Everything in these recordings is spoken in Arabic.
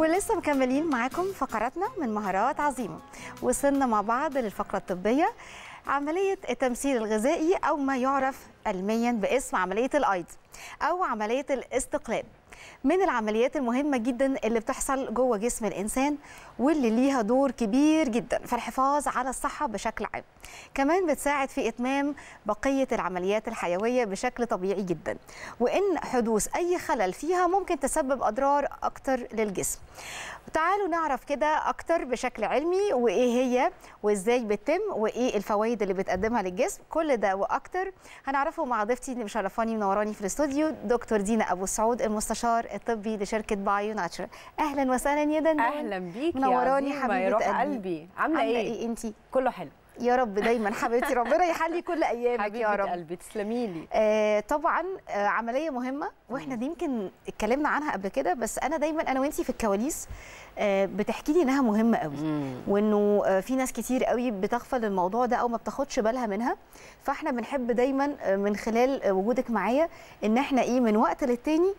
ولسه مكملين معاكم فقراتنا من مهارات عظيمه وصلنا مع بعض للفقره الطبيه عمليه التمثيل الغذائي او ما يعرف علميا باسم عمليه الايض او عمليه الاستقلال من العمليات المهمه جدا اللي بتحصل جوه جسم الانسان واللي ليها دور كبير جدا في الحفاظ على الصحه بشكل عام كمان بتساعد في اتمام بقيه العمليات الحيويه بشكل طبيعي جدا وان حدوث اي خلل فيها ممكن تسبب اضرار اكتر للجسم تعالوا نعرف كده اكتر بشكل علمي وايه هي وازاي بتتم وايه الفوائد اللي بتقدمها للجسم كل ده واكتر هنعرفه مع ضيفتي اللي مشرفاني منوراني في الاستوديو دكتور دينا ابو سعود المستشار المستشار الطبي لشركه بايو ناتشر اهلا وسهلا يا دنيا اهلا بيك منوراني حبيبه يا روح قلبي, قلبي. عامله ايه, إيه انت كله حلو يا رب دايما حبيبتي ربنا يحلي كل ايامك يا رب قلبي تسلمي لي آه طبعا آه عمليه مهمه واحنا دي يمكن اتكلمنا عنها قبل كده بس انا دايما انا وانتي في الكواليس آه بتحكي لي انها مهمه قوي وانه آه في ناس كتير قوي بتغفل الموضوع ده او ما بتاخدش بالها منها فاحنا بنحب دايما آه، من خلال آه، وجودك معايا ان احنا ايه من وقت للتاني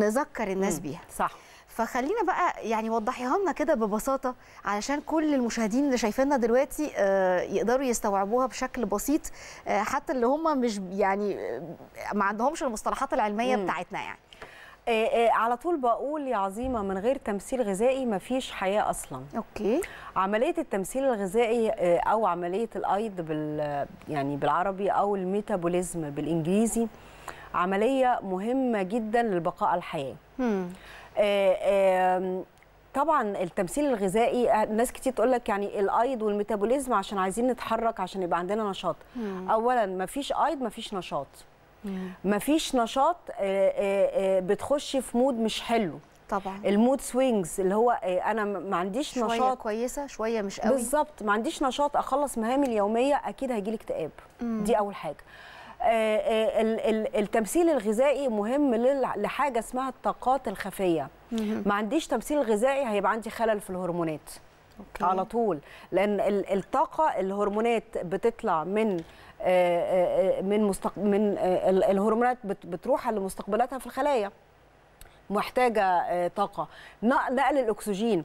نذكر الناس بيها صح فخلينا بقى يعني وضحيها لنا كده ببساطه علشان كل المشاهدين اللي شايفيننا دلوقتي آه، يقدروا يستوعبوها بشكل بسيط آه، حتى اللي هم مش يعني آه، ما عندهمش المصطلحات العلميه مم. بتاعتنا يعني على طول بقول يا عظيمه من غير تمثيل غذائي مفيش حياه اصلا اوكي عمليه التمثيل الغذائي او عمليه الايض بال يعني بالعربي او الميتابوليزم بالانجليزي عمليه مهمه جدا للبقاء الحياه آه، طبعا التمثيل الغذائي آه، ناس كتير تقول لك يعني الايض والميتابوليزم عشان عايزين نتحرك عشان يبقى عندنا نشاط مم. اولا مفيش ايض مفيش نشاط ما مفيش نشاط آه، بتخش في مود مش حلو طبعا المود سوينجز اللي هو انا ما عنديش شوية نشاط شويه كويسه شويه مش قوي بالظبط ما عنديش نشاط اخلص مهامي اليوميه اكيد هيجي لي اكتئاب دي اول حاجه آه، آه، التمثيل الغذائي مهم لحاجه اسمها الطاقات الخفيه ما عنديش تمثيل غذائي هيبقى عندي خلل في الهرمونات أوكي. على طول لان الطاقه الهرمونات بتطلع من آه، من مستق... من الهرمونات بتروح لمستقبلاتها في الخلايا محتاجه طاقه نقل الاكسجين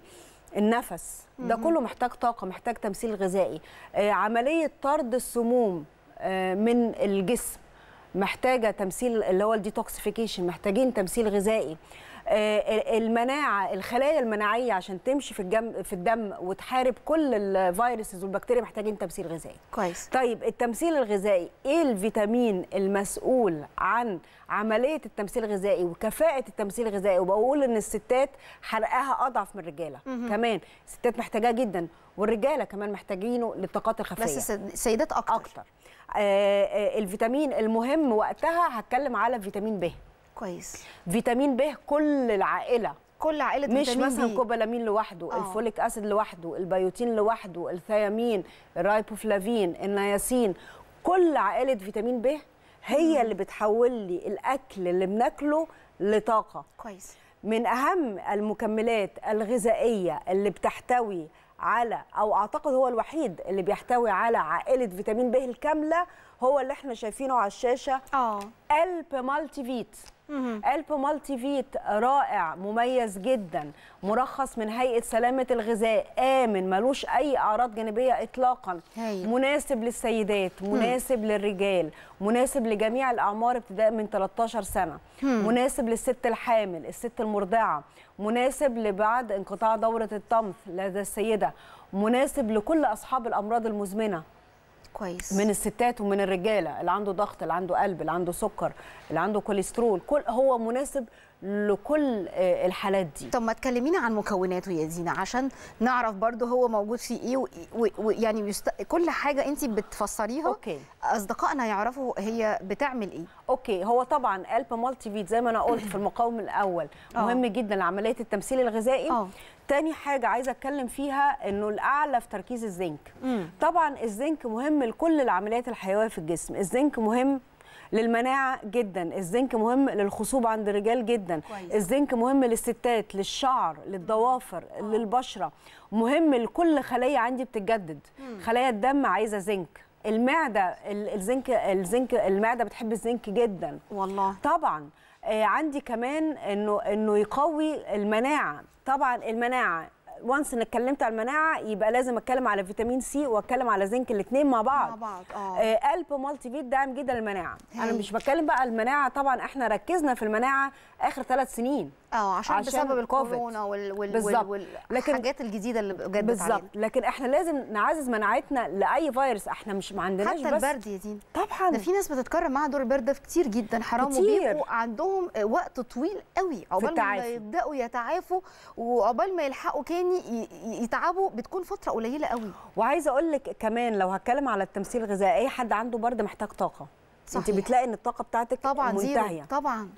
النفس ده كله محتاج طاقه محتاج تمثيل غذائي عمليه طرد السموم آه، من الجسم محتاجه تمثيل اللي هو الديتوكسيفيكيشن محتاجين تمثيل غذائي آه، المناعه الخلايا المناعيه عشان تمشي في الجم في الدم وتحارب كل الفيروسز والبكتيريا محتاجين تمثيل غذائي كويس طيب التمثيل الغذائي ايه الفيتامين المسؤول عن عمليه التمثيل الغذائي وكفاءه التمثيل الغذائي وبقول ان الستات حرقها اضعف من الرجاله كمان الستات محتاجاه جدا والرجاله كمان محتاجينه للطاقات الخفيه بس السيدات اكتر, أكتر. آه، آه، الفيتامين المهم وقتها هتكلم على فيتامين ب كويس فيتامين ب كل العائله كل عائله مش مثلا كوبالامين لوحده أوه. الفوليك اسيد لوحده البيوتين لوحده الثيامين الرايبوفلافين النياسين كل عائله فيتامين ب هي مم. اللي بتحول لي الاكل اللي بناكله لطاقه كويس من اهم المكملات الغذائيه اللي بتحتوي على او اعتقد هو الوحيد اللي بيحتوي على عائله فيتامين ب الكامله هو اللي احنا شايفينه على الشاشه اه قلب مالتي فيت قلب مالتي فيت رائع مميز جدا مرخص من هيئه سلامه الغذاء امن ملوش اي اعراض جانبيه اطلاقا هي. مناسب للسيدات مناسب مم. للرجال مناسب لجميع الاعمار ابتداء من 13 سنه مم. مناسب للست الحامل الست المرضعه مناسب لبعد انقطاع دوره الطمث لدى السيده مناسب لكل اصحاب الامراض المزمنه كويس من الستات ومن الرجاله اللي عنده ضغط اللي عنده قلب اللي عنده سكر اللي عنده كوليسترول كل هو مناسب لكل آه، الحالات دي طب ما تكلمينا عن مكوناته يا زينه عشان نعرف برضو هو موجود في ايه ويعني كل حاجه انت بتفسريها أوكي. اصدقائنا يعرفوا هي بتعمل ايه اوكي هو طبعا الب مالتي فيت زي ما انا قلت في المقاوم الاول آه. مهم أوه. جدا لعمليه التمثيل الغذائي أوه. تاني حاجه عايزه اتكلم فيها انه الاعلى في تركيز الزنك مم. طبعا الزنك مهم لكل العمليات الحيويه في الجسم الزنك مهم للمناعه جدا الزنك مهم للخصوبه عند الرجال جدا كويس. الزنك مهم للستات للشعر للضوافر مم. آه. للبشره مهم لكل خليه عندي بتتجدد مم. خلايا الدم عايزه زنك المعده الزنك الزنك المعده بتحب الزنك جدا والله طبعا آه، عندي كمان انه انه يقوي المناعه طبعا المناعه وانس ان اتكلمت على المناعه يبقى لازم اتكلم على فيتامين سي واتكلم على زنك الاثنين مع بعض مع بعض اه, آه، قلب مالتي فيت داعم جدا للمناعه انا مش بتكلم بقى المناعه طبعا احنا ركزنا في المناعه اخر ثلاث سنين اه عشان, عشان بسبب الكورونا وال وال وال والحاجات الجديده اللي جت بالظبط لكن احنا لازم نعزز مناعتنا لاي فيروس احنا مش ما عندناش حتى بس البرد يا دين طبعا ده في ناس بتتكرر معاها دور البرد ده كتير جدا حرام وبيبقوا عندهم وقت طويل قوي عقبال ما يبداوا يتعافوا وعقبال ما يلحقوا كاني يتعبوا بتكون فتره قليله قوي وعايزه اقول لك كمان لو هتكلم على التمثيل الغذائي اي حد عنده برد محتاج طاقه صحيح. انت بتلاقي ان الطاقه بتاعتك طبعا منتهيه طبعا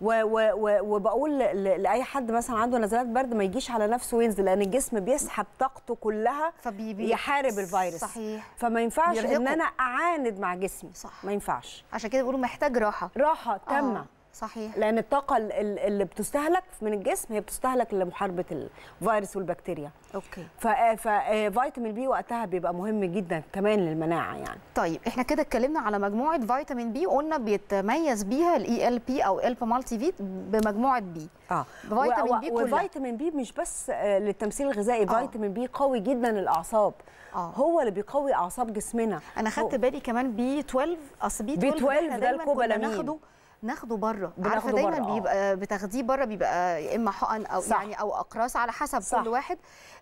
وبقول لاي حد مثلا عنده نزلات برد ما يجيش على نفسه وينزل لان الجسم بيسحب طاقته كلها فبيبي يحارب الفيروس صحيح فما ينفعش بيرهقه. ان انا اعاند مع جسمي صح ما ينفعش عشان كده بيقولوا محتاج راحه راحه تامه آه. صحيح لان الطاقه اللي بتستهلك من الجسم هي بتستهلك لمحاربه الفيروس والبكتيريا اوكي ففيتامين آه، بي وقتها بيبقى مهم جدا كمان للمناعه يعني طيب احنا كده اتكلمنا على مجموعه فيتامين بي وقلنا بيتميز بيها الاي ال بي e او الب e مالتي فيت بمجموعه بي اه فيتامين بي كلها وفيتامين بي مش بس آه، للتمثيل الغذائي آه. فيتامين بي قوي جدا للاعصاب آه. هو اللي بيقوي اعصاب جسمنا انا خدت بالي كمان بي 12 اصل بي 12 ده الكوبالامين ناخده بره عارفه دايما برا. آه. بيبقى بتاخديه بره بيبقى يا اما حقن او صح. يعني او اقراص على حسب صح. كل واحد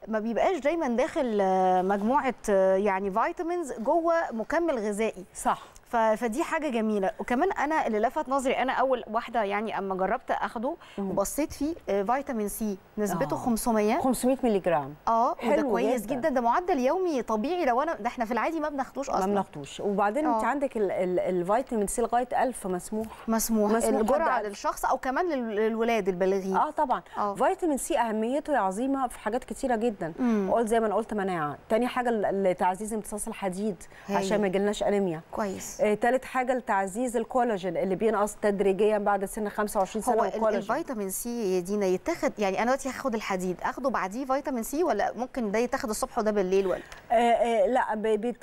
ما بيبقاش دايما داخل آه، مجموعه آه، يعني فيتامينز جوه مكمل غذائي صح فدي حاجه جميله وكمان انا اللي لفت نظري انا اول واحده يعني اما جربت اخده وبصيت فيه آه، فيتامين سي نسبته آه. 500 500 مللي جرام اه ده كويس جدا. جدا ده معدل يومي طبيعي لو انا ده احنا في العادي ما بناخدوش اصلا ما بناخدوش وبعدين آه. انت عندك الفيتامين سي لغايه 1000 مسموح مسموح, مسموح الجرعه للشخص او كمان للولاد البالغين اه طبعا آه. فيتامين سي اهميته عظيمه في حاجات كتيره جدا قلت زي ما انا قلت مناعه تاني حاجه لتعزيز امتصاص الحديد هي. عشان ما يجيلناش انيميا كويس ثالث آه، حاجه لتعزيز الكولاجين اللي بينقص تدريجيا بعد سن 25 سنه هو الكولاجين الفيتامين سي يا دينا يتاخد يعني انا دلوقتي هاخد الحديد اخده بعديه فيتامين سي ولا ممكن ده يتاخد الصبح وده بالليل ولا آه آه لا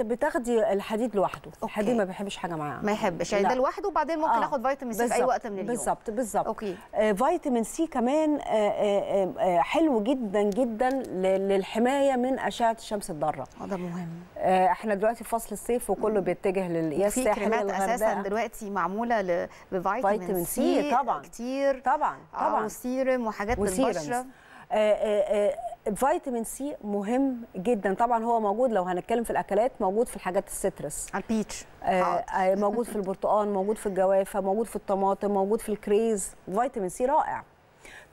بتاخدي الحديد لوحده أوكي. الحديد ما بيحبش حاجه معاه ما يحبش يعني ده لوحده وبعدين ممكن آه. اخد فيتامين سي في اي وقت من اليوم بالظبط بالظبط اوكي آه فيتامين سي كمان آه آه, آه،, آه، حلو جدا جدا للحمايه من اشعه الشمس الضاره ده مهم آه احنا دلوقتي في فصل الصيف وكله بيتجه للقياس في كريمات اساسا دلوقتي معموله بفيتامين سي طبعا كتير طبعا آه، طبعا وسيرم وحاجات للبشره آه، آه، فيتامين سي مهم جدا طبعا هو موجود لو هنتكلم في الاكلات موجود في الحاجات السترس البيتش موجود في البرتقال موجود في الجوافه موجود في الطماطم موجود في الكريز فيتامين سي رائع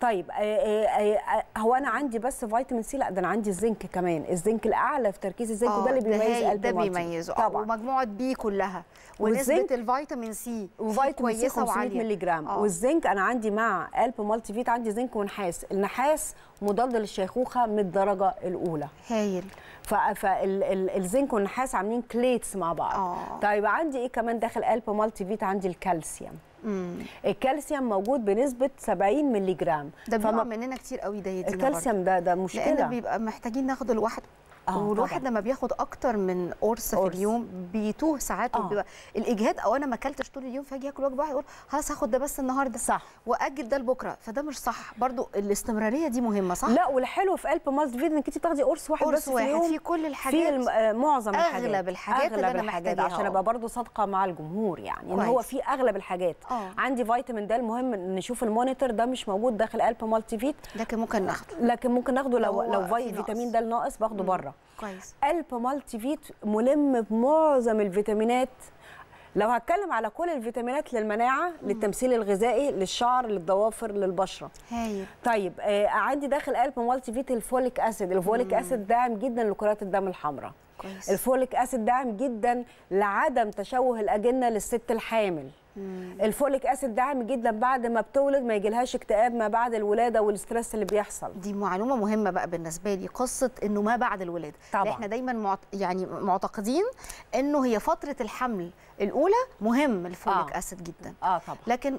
طيب آه، آه، آه، هو انا عندي بس فيتامين سي لا ده انا عندي الزنك كمان الزنك الاعلى في تركيز الزنك وده اللي بيميز قلب ده بيميزه طبعا ومجموعه بي كلها ونسبه الفيتامين سي وفيتامين سي 500 مللي جرام أوه. والزنك انا عندي مع قلب مالتي فيت عندي زنك ونحاس النحاس مضاد للشيخوخه من الدرجه الاولى هايل فالزنك والنحاس عاملين كليتس مع بعض أوه. طيب عندي ايه كمان داخل قلب مالتي فيت عندي الكالسيوم مم. الكالسيوم موجود بنسبه 70 مللي جرام ده بيقع فما... مننا كتير قوي ده الكالسيوم ده ده مشكله لان بيبقى محتاجين ناخده لوحده آه والواحد لما بياخد اكتر من قرص في اليوم بيتوه ساعات آه. وبيبقى الاجهاد او انا ما اكلتش طول اليوم فاجي اكل وجبه واحده اقول خلاص هاخد ده بس النهارده صح واجل ده لبكره فده مش صح برضو الاستمراريه دي مهمه صح لا والحلو في قلب ماست فيد انك انت بتاخدي قرص واحد قرص بس واحد في اليوم في كل الحاجات في آه، معظم الحاجات اغلب الحاجات اغلب اللي الحاجات أنا عشان ابقى برضو صادقه مع الجمهور يعني ان هو في اغلب الحاجات آه. عندي فيتامين د المهم نشوف المونيتور ده مش موجود داخل قلب مالتي فيت لكن ممكن ناخده لكن ممكن ناخده لو لو فيتامين د ناقص باخده بره كويس الب مالتي فيت ملم بمعظم الفيتامينات لو هتكلم على كل الفيتامينات للمناعه مم. للتمثيل الغذائي للشعر للضوافر للبشره هايل طيب آه عندي داخل قلب مالتي فيت الفوليك اسيد الفوليك اسيد داعم جدا لكرات الدم الحمراء كويس الفوليك اسيد داعم جدا لعدم تشوه الاجنه للست الحامل الفوليك اسيد ده عام جدا بعد ما بتولد ما يجيلهاش اكتئاب ما بعد الولاده والستريس اللي بيحصل دي معلومه مهمه بقى بالنسبه لي قصه انه ما بعد الولاده طبعا احنا دايما معت... يعني معتقدين انه هي فتره الحمل الاولى مهم الفوليك آه. اسيد جدا اه طبعا لكن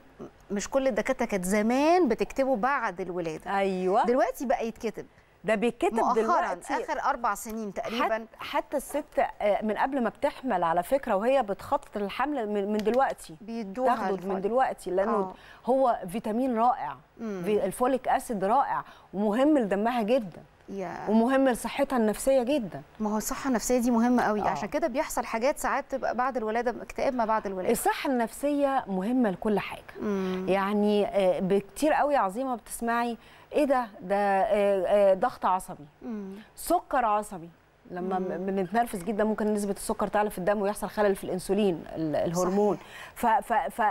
مش كل الدكاتره كانت زمان بتكتبه بعد الولاده ايوه دلوقتي بقى يتكتب ده بيتكتب دلوقتي اخر اربع سنين تقريبا حتى الست آه، من قبل ما بتحمل على فكره وهي بتخطط للحمل من دلوقتي بيدوها من دلوقتي لانه آه. هو فيتامين رائع الفوليك اسيد رائع ومهم لدمها جدا yeah. ومهم لصحتها النفسيه جدا ما هو الصحه النفسيه دي مهمه قوي آه. عشان كده بيحصل حاجات ساعات تبقى بعد الولاده اكتئاب ما بعد الولاده الصحه النفسيه مهمه لكل حاجه مم. يعني آه، بكتير قوي عظيمه بتسمعي ايه ده ده آه، آه، ضغط عصبي مم. سكر عصبي لما بنتنرفز جدا ممكن نسبه السكر تعلى في الدم ويحصل خلل في الانسولين الهرمون ف, ف, ف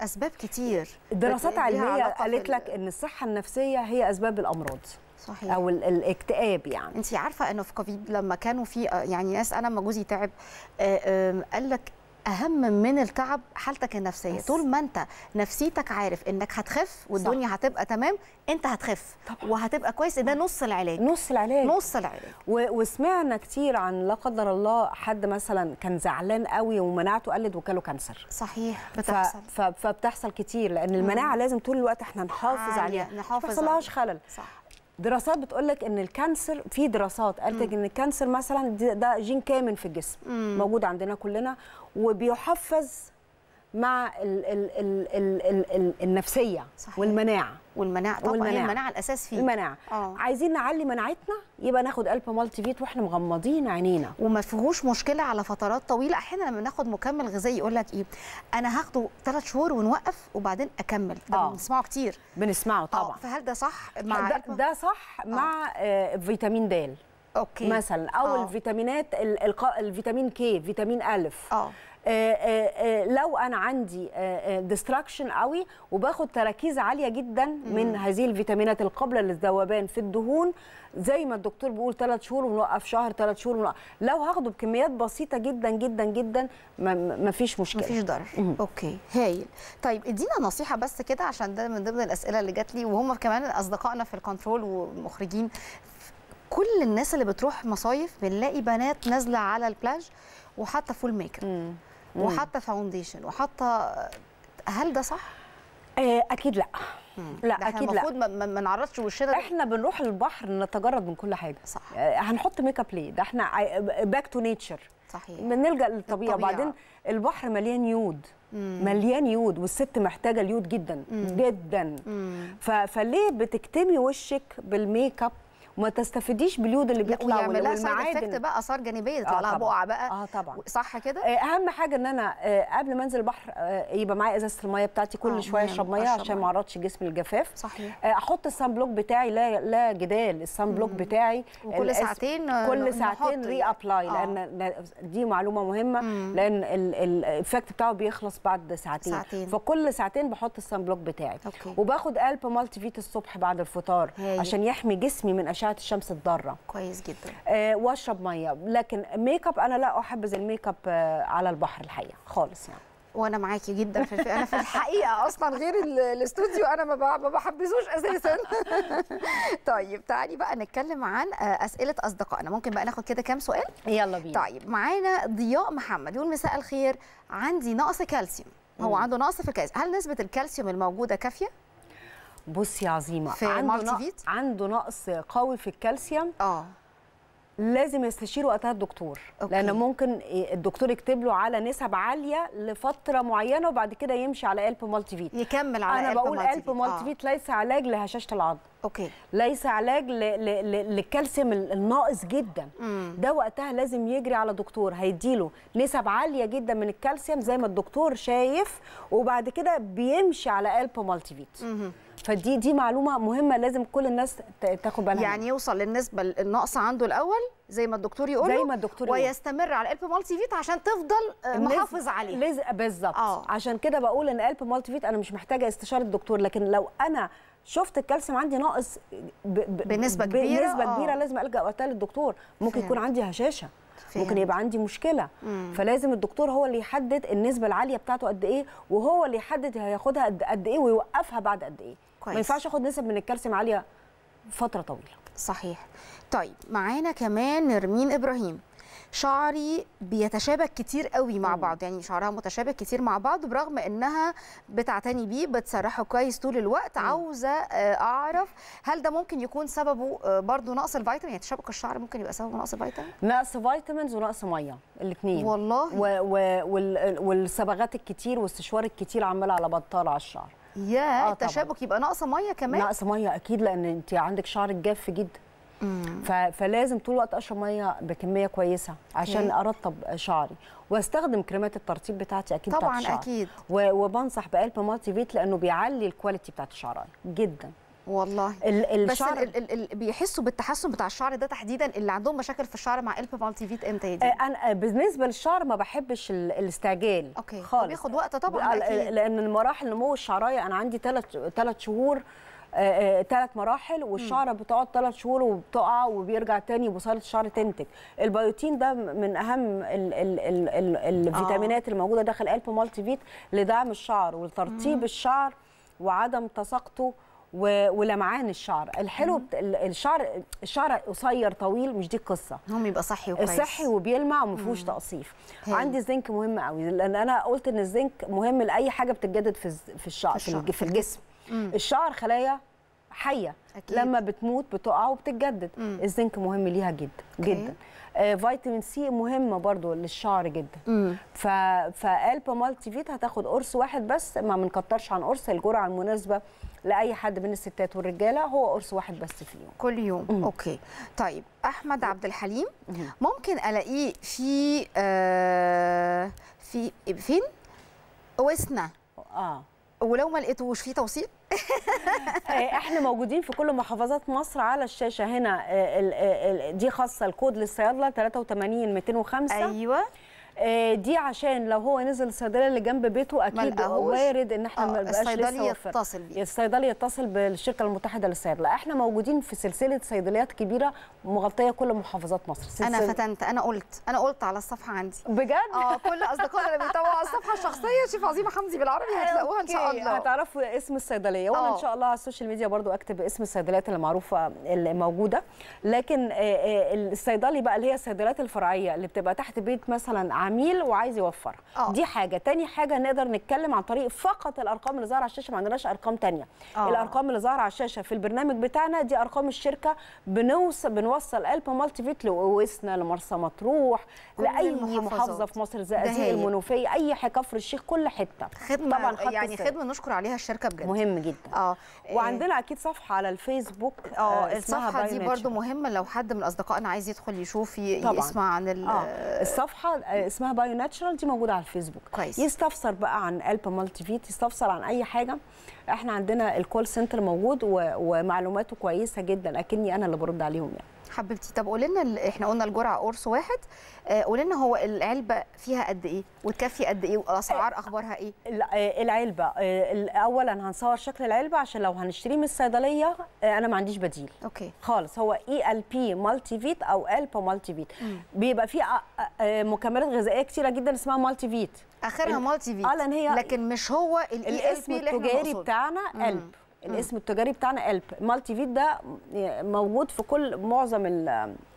اسباب كتير دراسات علميه قالت لك ان الصحه النفسيه هي اسباب الامراض صحيح. او الاكتئاب يعني انت عارفه انه في كوفيد لما كانوا في آه، يعني ناس انا لما جوزي تعب آه، قال لك اهم من التعب حالتك النفسيه بس. طول ما انت نفسيتك عارف انك هتخف والدنيا صح. هتبقى تمام انت هتخف طبعا. وهتبقى كويس ده نص العلاج نص العلاج نص العلاج و... وسمعنا كتير عن لا قدر الله حد مثلا كان زعلان قوي ومناعته قلت وكاله كانسر صحيح بتحصل ف... ف... فبتحصل كتير لان المناعه مم. لازم طول الوقت احنا نحافظ عليها نحافظ عليها ما خلل صح. دراسات بتقولك ان الكانسر في دراسات قالت ان الكانسر مثلا ده جين كامن في الجسم مم. موجود عندنا كلنا وبيحفز مع الـ الـ الـ الـ الـ النفسيه صحيح. والمناعه والمناعه طبعا والمناعة. المناعه الاساس فيه المناعه آه. عايزين نعلي مناعتنا يبقى ناخد قلب مالتي فيت واحنا مغمضين عينينا وما فيهوش مشكله على فترات طويله احيانا لما ناخد مكمل غذائي يقول لك ايه انا هاخده ثلاث شهور ونوقف وبعدين اكمل ده آه. بنسمعه كتير بنسمعه آه، طبعا آه. فهل ده صح مع ده, ده صح آه. مع آه. فيتامين د أوكي. مثلا او أوه. الفيتامينات الفيتامين كي فيتامين الف آه. آه،, آه،, آه لو انا عندي ديستراكشن قوي وباخد تراكيز عاليه جدا من مم. هذه الفيتامينات القابله للذوبان في الدهون زي ما الدكتور بيقول ثلاث شهور ونوقف شهر ثلاث شهور ونوقف لو هاخده بكميات بسيطه جدا جدا جدا ما فيش مشكله ما فيش ضرر اوكي هايل طيب ادينا نصيحه بس كده عشان ده من ضمن الاسئله اللي جات لي وهم كمان اصدقائنا في الكنترول ومخرجين كل الناس اللي بتروح مصايف بنلاقي بنات نازله على البلاج وحاطه فول ميك اب وحاطه فاونديشن وحاطه هل ده صح؟ آه، اكيد لا لا اكيد لا لا المفروض ما نعرضش وشنا احنا بنروح البحر نتجرد من كل حاجه صح آه، هنحط ميك اب ليه ده احنا باك تو نيتشر صحيح بنلجا للطبيعه وبعدين البحر مليان يود مم. مليان يود والست محتاجه اليود جدا مم. جدا مم. فليه بتكتمي وشك بالميك اب وما تستفديش باليود اللي بيطلع افكت بقى اثار جانبيه آه، تطلع آه بقع بقى اه طبعا صح كده آه اهم حاجه ان انا آه قبل ما انزل البحر آه يبقى معايا ازازه الميه بتاعتي كل آه شويه اشرب ميه عشان ما اعرضش جسمي للجفاف صحيح آه احط السان بلوك بتاعي لا لا جدال السان بلوك بتاعي آه، كل ساعتين كل ساعتين ري ابلاي لان دي معلومه مهمه لان الايفكت بتاعه بيخلص بعد ساعتين, ساعتين. فكل ساعتين بحط السان بلوك بتاعي أوكي. وباخد قلب مالتي فيت الصبح بعد الفطار عشان يحمي جسمي من اشعه اشعه الشمس الضاره كويس جدا آه، واشرب ميه لكن ميك اب انا لا احبذ الميك اب آه، على البحر الحقيقه خالص يعني وانا معاكي جدا في الف... انا في الحقيقه اصلا غير الاستوديو انا ما بحبذوش اساسا طيب تعالي بقى نتكلم عن آه، اسئله اصدقائنا ممكن بقى ناخد كده كام سؤال يلا بينا طيب معانا ضياء محمد يقول مساء الخير عندي نقص كالسيوم هو عنده نقص في الكالسيوم هل نسبه الكالسيوم الموجوده كافيه بصي يا عظيمه في عنده نقص عنده نقص قوي في الكالسيوم اه لازم يستشير وقتها الدكتور أوكي. لان ممكن الدكتور يكتب له على نسب عاليه لفتره معينه وبعد كده يمشي على قلب مالتي فيت يكمل على انا بقول قلب مالتي آه. فيت ليس علاج لهشاشه العظم اوكي ليس علاج للكالسيوم الناقص جدا مم. ده وقتها لازم يجري على دكتور هيديله نسب عاليه جدا من الكالسيوم زي ما الدكتور شايف وبعد كده بيمشي على قلب مالتي فيت فدي دي معلومه مهمه لازم كل الناس تاخد بالها يعني يوصل للنسبه الناقصه عنده الاول زي ما الدكتور يقول زي ما الدكتور يقول ويستمر على القلب مالتي فيت عشان تفضل آه، محافظ عليه لزق بالظبط آه. عشان كده بقول ان قلب مالتي فيت انا مش محتاجه استشاره الدكتور لكن لو انا شفت الكالسيوم عندي ناقص ب... ب... بنسبه كبيره بنسبه آه. كبيره لازم الجا وقتها للدكتور ممكن يكون عندي هشاشه فهم. ممكن يبقى عندي مشكله مم. فلازم الدكتور هو اللي يحدد النسبه العاليه بتاعته قد ايه وهو اللي يحدد هياخدها قد ايه ويوقفها بعد قد ايه كويس. ما ينفعش اخد نسب من الكالسيوم عاليه فتره طويله صحيح طيب معانا كمان نرمين ابراهيم شعري بيتشابك كتير قوي مع بعض يعني شعرها متشابك كتير مع بعض برغم انها بتعتني بيه بتسرحه كويس طول الوقت عاوزه آه، اعرف هل ده ممكن يكون سببه آه، برضو نقص الفيتامين يعني تشابك الشعر ممكن يبقى سببه نقص الفيتامين نقص فيتامينز ونقص ميه الاثنين والله و... و... والصبغات الكتير والسشوار الكتير عمال على بطاله على الشعر يا آه التشابك يبقى ناقصه ميه كمان ناقصه ميه اكيد لان انت عندك شعرك جاف جدا ف... فلازم طول الوقت اشرب ميه بكميه كويسه عشان ارطب شعري واستخدم كريمات الترطيب بتاعتي اكيد طبعا اكيد و... وبنصح بقلب مالتي فيت لانه بيعلي الكواليتي بتاعت شعري جدا والله ال الشعر بس ال ال بيحسوا بالتحسن بتاع الشعر ده تحديدا اللي عندهم مشاكل في الشعر مع الب مالتيفيت امتى دي آه، انا آه، بالنسبه للشعر ما بحبش الاستعجال اوكي خالص بياخد وقت طبعا أكيد. آه، لان المراحل نمو الشعرايه انا عندي ثلاث ثلاث شهور ثلاث مراحل والشعره بتقعد ثلاث شهور وبتقع وبيرجع تاني وبصاله الشعر تنتج البيوتين ده من اهم الـ الـ الـ الـ الفيتامينات آه. الموجوده داخل الب مالتي فيت لدعم الشعر وترطيب الشعر وعدم تساقطه ولمعان الشعر الحلو بت... الشعر الشعر قصير طويل مش دي القصه هو بيبقى صحي وكويس صحي وبيلمع وما فيهوش تقصيف عندي الزنك مهم قوي لان انا قلت ان الزنك مهم لاي حاجه بتتجدد في في الشعر في, الشعر. في الجسم مم. الشعر خلايا حيه أكيد. لما بتموت بتقع وبتتجدد مم. الزنك مهم ليها جدا okay. جدا آه، فيتامين سي مهمه برضو للشعر جدا ف... فالبا بمالتي فيت هتاخد قرص واحد بس ما بنكترش عن قرص الجرعه المناسبه لاي حد من الستات والرجاله هو قرص واحد بس في اليوم كل يوم مم. اوكي طيب احمد عبد الحليم ممكن الاقيه في آه في فين وسنا اه ولو ما لقيتوش في توثيق آه، احنا موجودين في كل محافظات مصر على الشاشه هنا آه، آه، دي خاصه الكود للصيادله 83205 ايوه آه، دي عشان لو هو نزل الصيدليه اللي جنب بيته اكيد وارد ان احنا آه، ما نبقاش لسه يتصل بيه الصيدلي يتصل بالشركه المتحده للصيدله احنا موجودين في سلسله صيدليات كبيره مغطيه كل محافظات مصر سلسلة. انا فتنت انا قلت انا قلت على الصفحه عندي بجد اه كل اصدقائنا اللي بيتابعوا على الصفحه الشخصيه شيف عظيمه حمدي بالعربي هتلاقوها ان شاء الله هتعرفوا اسم الصيدليه وانا ان آه. شاء الله على السوشيال ميديا برضو اكتب اسم الصيدليات اللي معروفه اللي موجوده لكن الصيدلي بقى اللي هي الصيدليات الفرعيه اللي بتبقى تحت بيت مثلا العميل وعايز يوفرها أوه. دي حاجه تاني حاجه نقدر نتكلم عن طريق فقط الارقام اللي ظاهره على الشاشه ما عندناش ارقام تانية أوه. الارقام اللي ظاهره على الشاشه في البرنامج بتاعنا دي ارقام الشركه بنوصل بنوصل قلب مالتي فيت لويسنا لمرسى مطروح لاي المحافظات. محافظه في مصر زقازيق المنوفيه اي كفر الشيخ كل حته خدمه طبعا يعني السنة. خدمه نشكر عليها الشركه بجد مهم جدا اه وعندنا اكيد صفحه على الفيسبوك اه, آه، الصفحه دي برده مهمه لو حد من اصدقائنا عايز يدخل يشوف يسمع عن ال... آه. الصفحه آه، اسمها بايو ناتشرال دي موجوده على الفيسبوك كويس يستفسر بقى عن البا مالتي فيت يستفسر عن اي حاجه احنا عندنا الكول سنتر موجود ومعلوماته كويسه جدا اكني انا اللي برد عليهم يعني حبيبتي طب قولي لنا احنا قلنا الجرعه قرص واحد آه، قولي لنا هو العلبه فيها قد ايه وتكفي قد ايه واسعار اخبارها ايه آه، العلبه آه، اولا هنصور شكل العلبه عشان لو هنشتريه من الصيدليه انا ما عنديش بديل اوكي خالص هو اي ال بي مالتي فيت او البا مالتي فيت بيبقى فيه مكملات غذائيه كتيره جدا اسمها مالتي فيت اخرها مالتي فيت اه هي لكن مش هو الاي بي الاسم e التجاري بتاعنا قلب الاسم التجاري بتاعنا الب مالتي فيت ده موجود في كل معظم الـ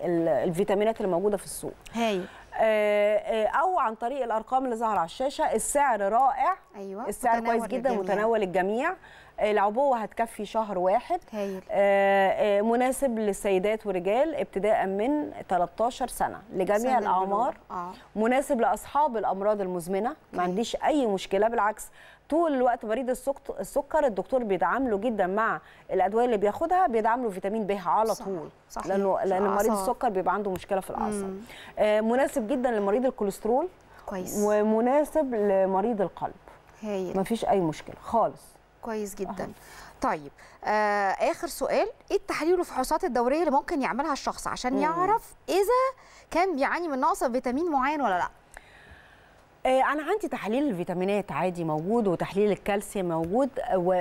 الـ الفيتامينات اللي موجوده في السوق هاي آه، آه، او عن طريق الارقام اللي ظهر على الشاشه السعر رائع ايوه السعر كويس جدا متناول الجميع العبوه هتكفي شهر واحد هايل. آه، مناسب للسيدات ورجال ابتداء من 13 سنه لجميع الاعمار آه. مناسب لاصحاب الامراض المزمنه ما عنديش اي مشكله بالعكس طول الوقت مريض السكر الدكتور بيدعم له جدا مع الادويه اللي بياخدها بيدعم له فيتامين ب على طول صح. لانه صح. لان مريض السكر بيبقى عنده مشكله في الاعصاب آه مناسب جدا لمريض الكوليسترول كويس ومناسب لمريض القلب هي. مفيش اي مشكله خالص كويس جدا أه. طيب آه اخر سؤال ايه التحاليل والفحوصات الدوريه اللي ممكن يعملها الشخص عشان مم. يعرف اذا كان بيعاني من نقص فيتامين معين ولا لا آه، أنا عندي تحليل الفيتامينات عادي موجود وتحليل الكالسيوم موجود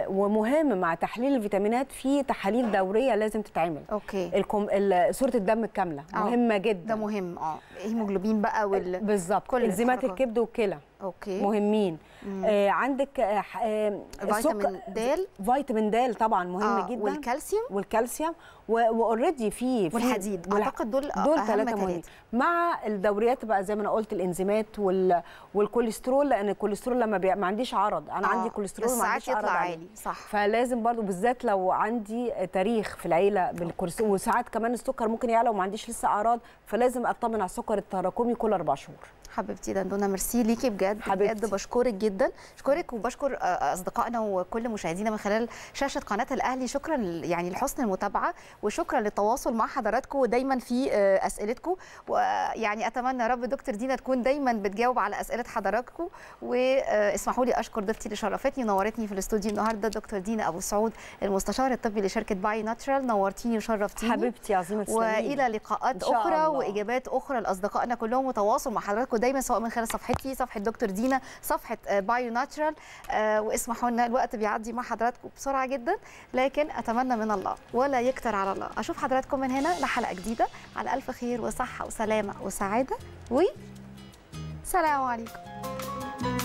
ومهم مع تحليل الفيتامينات في تحاليل دورية لازم تتعمل. أوكي. الكم... صورة الدم الكاملة أوه. مهمة جدا. ده مهم اه هيموجلوبين بقى وال بالظبط انزيمات الكبد والكلى. اوكي مهمين آه عندك آه, آه، فيتامين د فيتامين د طبعا مهم آه جدا والكالسيوم والكالسيوم واوريدي في والحديد اعتقد دول دول ثلاثه مهمين مع الدوريات بقى زي ما انا قلت الانزيمات وال والكوليسترول لان الكوليسترول لما بي... ما عنديش عرض انا آه. عندي كوليسترول ما عنديش عرض عالي عليه. صح فلازم برضو بالذات لو عندي تاريخ في العيله بالكوليسترول وساعات كمان السكر ممكن يعلى وما عنديش لسه اعراض فلازم اطمن على السكر التراكمي كل اربع شهور حبيبتي دندونه ميرسي ليكي بجد بجد حبيبتي. بجد بشكرك جدا بشكرك وبشكر آه، آه، اصدقائنا وكل مشاهدينا من خلال شاشه قناه الاهلي شكرا يعني لحسن المتابعه وشكرا للتواصل مع حضراتكم ودايما في آه، اسئلتكم ويعني اتمنى يا رب دكتور دينا تكون دايما بتجاوب على اسئله حضراتكم واسمحوا لي اشكر ضيفتي اللي شرفتني ونورتني في الاستوديو النهارده دكتور دينا ابو سعود المستشار الطبي لشركه باي ناتشرال نورتيني وشرفتيني حبيبتي عظيمه والى لقاءات اخرى الله. واجابات اخرى لاصدقائنا كلهم وتواصل مع حضراتكم دايما سواء من خلال صفحتي صفحه دكتور دكتور دينا صفحه بايو آه، ناتشرال آه، واسمحوا لنا الوقت بيعدي مع حضراتكم بسرعه جدا لكن اتمنى من الله ولا يكتر على الله اشوف حضراتكم من هنا لحلقه جديده على الف خير وصحه وسلامه وسعاده و سلام عليكم